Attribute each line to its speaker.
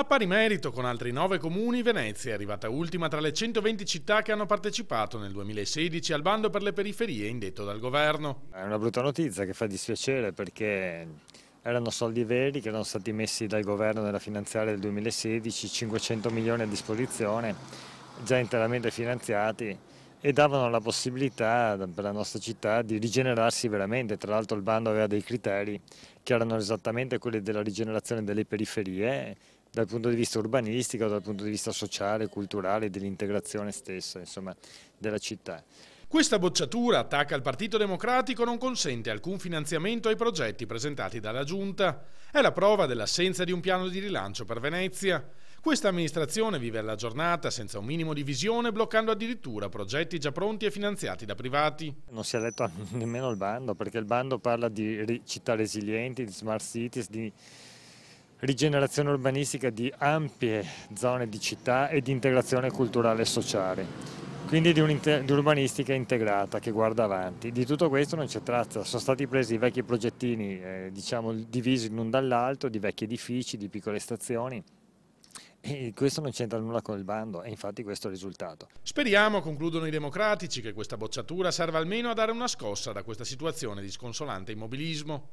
Speaker 1: A pari merito con altri nove comuni, Venezia è arrivata ultima tra le 120 città che hanno partecipato nel 2016 al bando per le periferie indetto dal governo.
Speaker 2: È una brutta notizia che fa dispiacere perché erano soldi veri che erano stati messi dal governo nella finanziaria del 2016, 500 milioni a disposizione, già interamente finanziati e davano la possibilità per la nostra città di rigenerarsi veramente, tra l'altro il bando aveva dei criteri che erano esattamente quelli della rigenerazione delle periferie dal punto di vista urbanistico, dal punto di vista sociale, culturale, dell'integrazione stessa, insomma,
Speaker 1: della città. Questa bocciatura, attacca al Partito Democratico, non consente alcun finanziamento ai progetti presentati dalla Giunta. È la prova dell'assenza di un piano di rilancio per Venezia. Questa amministrazione vive alla giornata senza un minimo di visione, bloccando addirittura progetti già pronti e finanziati da privati. Non si è letto nemmeno il bando, perché il bando
Speaker 2: parla di città resilienti, di smart cities, di rigenerazione urbanistica di ampie zone di città e di integrazione culturale e sociale, quindi di un'urbanistica un integrata che guarda avanti. Di tutto questo non c'è traccia, sono stati presi i vecchi progettini eh, diciamo, divisi l'un dall'altro, di vecchi edifici, di piccole stazioni, e questo non c'entra nulla con il bando e infatti questo è il risultato.
Speaker 1: Speriamo, concludono i democratici, che questa bocciatura serva almeno a dare una scossa da questa situazione di sconsolante immobilismo.